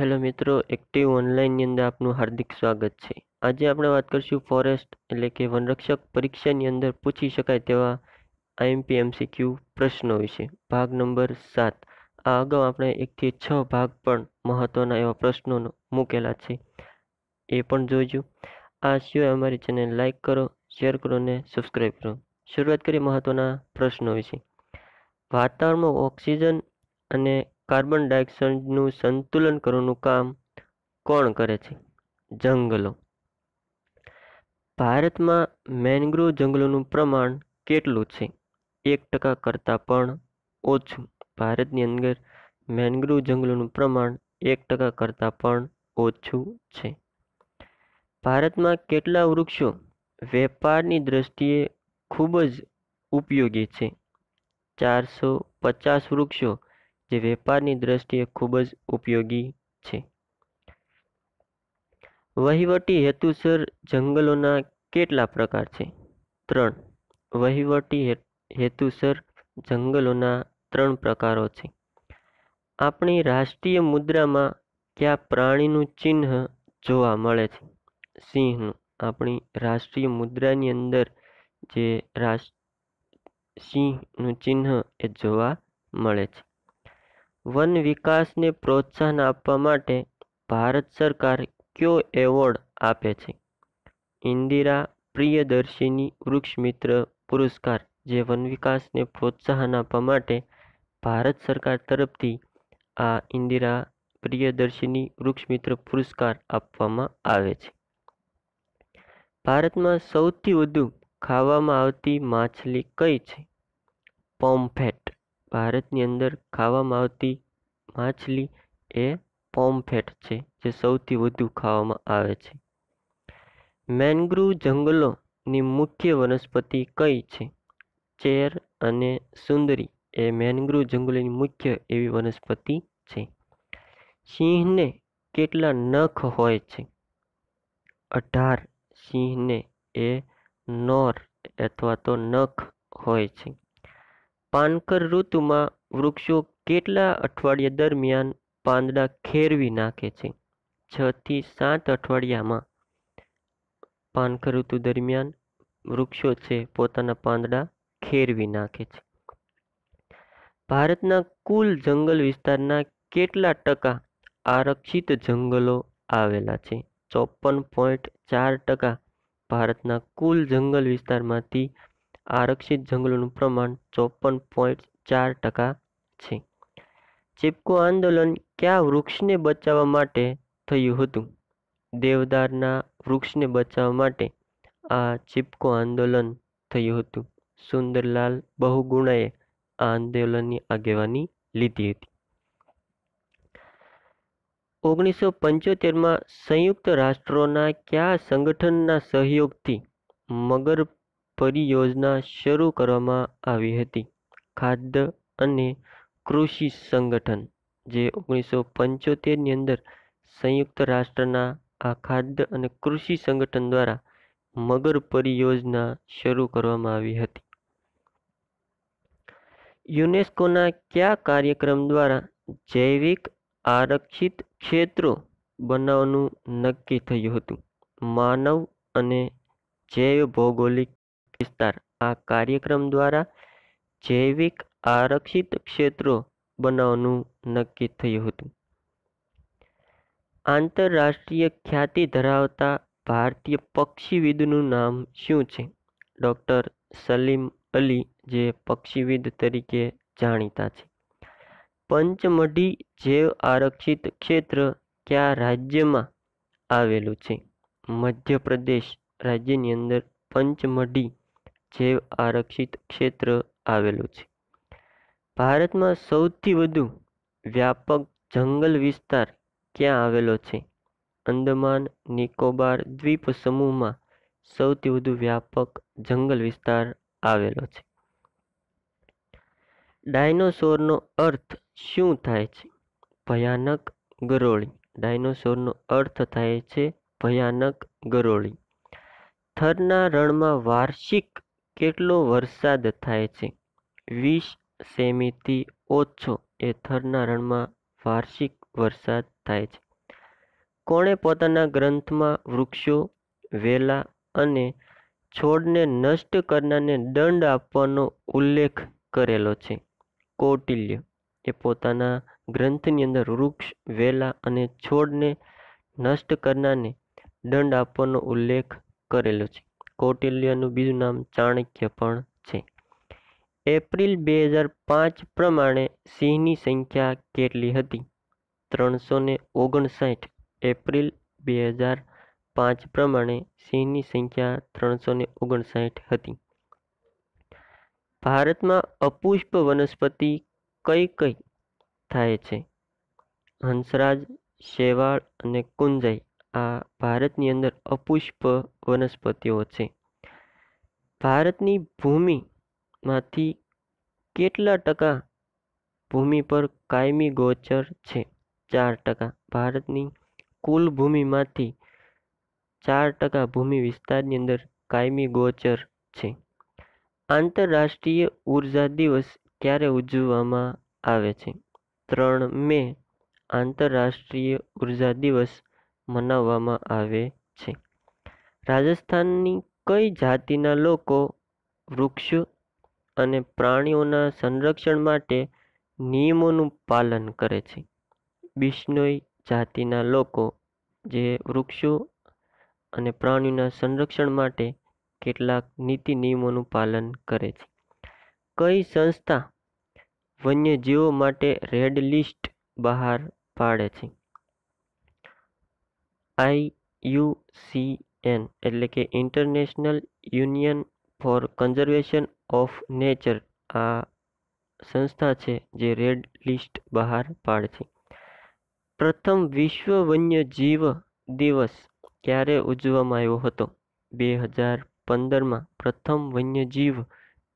hello મિત્રો active ઓનલાઈનની અંદર આપનું હાર્દિક સ્વાગત છે આજે આપણે વાત કરીશું ફોરેસ્ટ એટલે કે વનરક્ષક પરીક્ષાની અંદર પૂછી શકાય તેવા આઈએમપી એમસીક્યુ પ્રશ્નો વિશે ભાગ નંબર સાત આ અગાઉ આપણે એકથી છ ભાગ પણ મહત્ત્વના એવા પ્રશ્નોનો મૂકેલા છે એ પણ જોઈજો આ સિવાય અમારી ચેનલ લાઇક કરો શેર કરો અને સબસ્ક્રાઈબ કરો શરૂઆત કરીએ મહત્ત્વના પ્રશ્નો વિશે વાતાવરણમાં ઓક્સિજન અને કાર્બન ડાયોક્સાઇડનું સંતુલન કરવાનું કામ કોણ કરે છે જંગલો ભારતમાં મેનગ્રોવ જંગલોનું પ્રમાણ કેટલું છે એક ટકા કરતાં પણ ઓછું ભારતની અંદર મેનગ્રોવ જંગલોનું પ્રમાણ એક ટકા કરતાં પણ ઓછું છે ભારતમાં કેટલા વૃક્ષો વેપારની દ્રષ્ટિએ ખૂબ જ ઉપયોગી છે ચારસો પચાસ વૃક્ષો જે વેપારની દ્રષ્ટિએ ખૂબ જ ઉપયોગી છે વહીવટી હેતુસર જંગલોના કેટલા પ્રકાર છે ત્રણ વહીવટી હેતુસર જંગલોના ત્રણ પ્રકારો છે આપણી રાષ્ટ્રીય મુદ્રામાં કયા પ્રાણીનું ચિહ્ન જોવા મળે છે સિંહનું આપણી રાષ્ટ્રીય મુદ્રાની અંદર જે રાષ્ટ્ર સિંહનું ચિહ્ન એ જોવા મળે છે વન વિકાસને પ્રોત્સાહન આપવા માટે ભારત સરકાર કયો એવોર્ડ આપે છે ઇન્દિરા પ્રિયદર્શિની વૃક્ષ મિત્ર પુરસ્કાર જે વન વિકાસને પ્રોત્સાહન આપવા માટે ભારત સરકાર તરફથી આ ઇન્દિરા પ્રિયદર્શિની વૃક્ષ મિત્ર પુરસ્કાર આપવામાં આવે છે ભારતમાં સૌથી વધુ ખાવામાં આવતી માછલી કઈ છે પોમ્ફેટ ભારતની અંદર ખાવામાં આવતી માછલી એ પોમફેટ છે જે સૌથી વધુ ખાવામાં આવે છે મેનગ્રુવ જંગલોની મુખ્ય વનસ્પતિ કઈ છે ચેર અને સુંદરી એ મેનગ્રુવ જંગલોની મુખ્ય એવી વનસ્પતિ છે સિંહને કેટલા નખ હોય છે અઢાર સિંહને એ નોર અથવા તો નખ હોય છે પાનખર ઋતુમાં વૃક્ષો કેટલા અઠવાડિયા દરમિયાન પાંદડા ખેરવી નાખે છે છથી સાત અઠવાડિયામાં પાનખર ઋતુ દરમિયાન વૃક્ષો છે પોતાના પાંદડા ખેરવી નાખે છે ભારતના કુલ જંગલ વિસ્તારના કેટલા ટકા આરક્ષિત જંગલો આવેલા છે ચોપન પોઈન્ટ ચાર ટકા ભારતના કુલ જંગલ વિસ્તારમાંથી આરક્ષિત જંગલોનું પ્રમાણ ચોપન પોઈન્ટ ચાર ટકા છે ચિપકો આંદોલન કયા વૃક્ષને બચાવવા માટે થયું હતું દેવદારના વૃક્ષને બચાવવા માટે આ ચીપકો આંદોલન થયું હતું સુંદરલાલ બહુગુણાએ આ આંદોલનની આગેવાની લીધી હતી ઓગણીસો પંચોતેરમાં સંયુક્ત રાષ્ટ્રોના કયા સંગઠનના સહયોગથી મગર પરિયોજના શરૂ કરવામાં આવી હતી ખાદ્ય અને કૃષિ સંગઠન જે ઓગણીસો પંચોતેરની અંદર સંયુક્ત રાષ્ટ્રના આ ખાદ્ય અને કૃષિ સંગઠન દ્વારા મગર પરિયોજના શરૂ કરવામાં આવી હતી યુનેસ્કોના કયા કાર્યક્રમ દ્વારા જૈવિક આરક્ષિત ક્ષેત્રો બનાવવાનું નક્કી થયું હતું માનવ અને જૈવ ભૌગોલિક વિસ્તાર આ કાર્યક્રમ દ્વારા જૈવિક આરક્ષિત ક્ષેત્રો બનાવવાનું નક્કી થયું હતું આંતરરાષ્ટ્રીય ખ્યાતિ ધરાવતા ભારતીય પક્ષીવિદનું નામ શું છે ડૉક્ટર સલીમ અલી જે પક્ષીવિદ તરીકે જાણીતા છે પંચમઢી જૈવ આરક્ષિત ક્ષેત્ર કયા રાજ્યમાં આવેલું છે મધ્યપ્રદેશ રાજ્યની અંદર પંચમઢી જે આરક્ષિત ક્ષેત્ર આવેલું છે ભારતમાં સૌથી વધુ વ્યાપક જંગલ વિસ્તાર ક્યાં આવેલો છે અંદમાન નિકોબાર દ્વીપ સમૂહમાં સૌથી વધુ વ્યાપક જંગલ વિસ્તાર આવેલો છે ડાયનોસોરનો અર્થ શું થાય છે ભયાનક ગરોળી ડાયનોસોરનો અર્થ થાય છે ભયાનક ગરોળી થરના રણમાં વાર્ષિક કેટલો વરસાદ થાય છે વીસ સેમીથી ઓછો એ થરના રણમાં વાર્ષિક વરસાદ થાય છે કોણે પોતાના ગ્રંથમાં વૃક્ષો વેલા અને છોડને નષ્ટ કરનારને દંડ આપવાનો ઉલ્લેખ કરેલો છે કૌટિલ્ય એ પોતાના ગ્રંથની અંદર વૃક્ષ વેલા અને છોડને નષ્ટ કરનારને દંડ આપવાનો ઉલ્લેખ કરેલો છે કૌટિલ્યનું બીજું નામ ચાણક્ય પણ છે એપ્રિલ બે હજાર પાંચ પ્રમાણે સિંહની સંખ્યા કેટલી હતી ત્રણસો ને ઓગણસાઠ એપ્રિલ બે હજાર પાંચ પ્રમાણે સિંહની સંખ્યા ત્રણસો ને ઓગણસાઠ હતી ભારતમાં અપુષ્પ વનસ્પતિ કઈ કઈ થાય છે હંસરાજ શેવાળ અને કુંજઈ આ ભારતની અંદર અપુષ્પ વનસ્પતિઓ છે ભારતની ભૂમિમાંથી કેટલા ટકા ભૂમિ પર કાયમી ગોચર છે ચાર ટકા ભારતની કુલ ભૂમિમાંથી ચાર ટકા ભૂમિ વિસ્તારની અંદર કાયમી ગોચર છે આંતરરાષ્ટ્રીય ઉર્જા દિવસ ક્યારે ઉજવવામાં આવે છે ત્રણ મે આંતરરાષ્ટ્રીય ઉર્જા દિવસ મનાવવામાં આવે છે રાજસ્થાનની કઈ જાતિના લોકો વૃક્ષ અને પ્રાણીઓના સંરક્ષણ માટે નિયમોનું પાલન કરે છે બિશ્નોઈ જાતિના લોકો જે વૃક્ષો અને પ્રાણીઓના સંરક્ષણ માટે કેટલાક નીતિ નિયમોનું પાલન કરે છે કઈ સંસ્થા વન્યજીવો માટે રેડ લિસ્ટ બહાર પાડે છે આઈયુસીએન એટલે કે international union for conservation of nature આ સંસ્થા છે જે રેડ લિસ્ટ બહાર પાડે છે પ્રથમ વિશ્વ વન્યજીવ દિવસ ક્યારે ઉજવવામાં આવ્યો હતો બે હજાર પંદરમાં પ્રથમ વન્યજીવ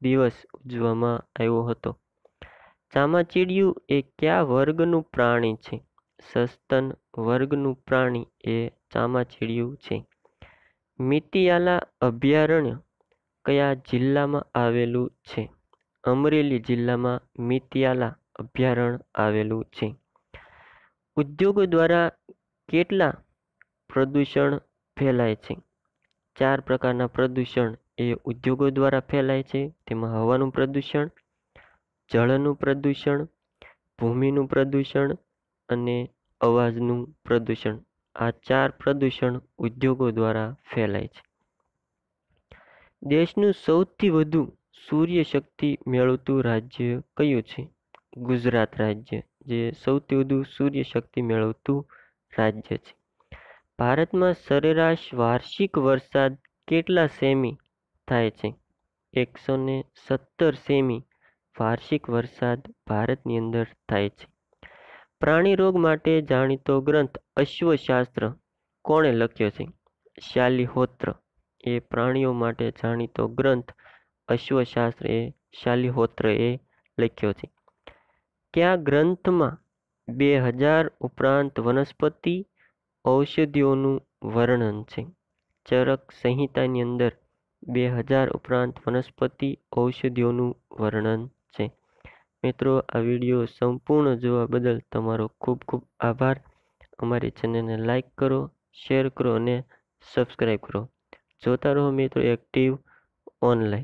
દિવસ ઉજવવામાં આવ્યો હતો ચામાચીડિયું એ કયા વર્ગનું પ્રાણી છે સસ્તન વર્ગનું પ્રાણી એ ચામાચીડિયું છે મિતિયાલા અભયારણ્ય કયા જિલ્લામાં આવેલું છે અમરેલી જિલ્લામાં મિતિયાલા અભયારણ્ય આવેલું છે ઉદ્યોગો દ્વારા કેટલા પ્રદૂષણ ફેલાય છે ચાર પ્રકારના પ્રદૂષણ એ ઉદ્યોગો દ્વારા ફેલાય છે તેમાં હવાનું પ્રદૂષણ જળનું પ્રદૂષણ ભૂમિનું પ્રદૂષણ અને અવાજનું પ્રદૂષણ આ ચાર પ્રદૂષણ ઉદ્યોગો દ્વારા ફેલાય છે દેશનું સૌથી વધુ સૂર્યશક્તિ મેળવતું રાજ્ય કયું છે ગુજરાત રાજ્ય જે સૌથી વધુ સૂર્યશક્તિ મેળવતું રાજ્ય છે ભારતમાં સરેરાશ વાર્ષિક વરસાદ કેટલા સેમી થાય છે એકસો ને સત્તર સેમી વાર્ષિક વરસાદ ભારતની અંદર થાય છે પ્રાણી રોગ માટે જાણીતો ગ્રંથ અશ્વશાસ્ત્ર કોણે લખ્યો છે શાલિહોત્ર એ પ્રાણીઓ માટે જાણીતો ગ્રંથ અશ્વશાસ્ત્ર એ શાલિહોત્રએ લખ્યો છે કયા ગ્રંથમાં બે હજાર ઉપરાંત વનસ્પતિ ઔષધિઓનું વર્ણન છે ચરક સંહિતાની અંદર બે હજાર ઉપરાંત વનસ્પતિ ઔષધિઓનું વર્ણન મિત્રો આ વિડીયો સંપૂર્ણ જોવા બદલ તમારો ખૂબ ખૂબ આભાર અમારી ચેનલને લાઇક કરો શેર કરો અને સબસ્ક્રાઈબ કરો જોતા રહો મિત્રો એક્ટિવ ઓનલાઈન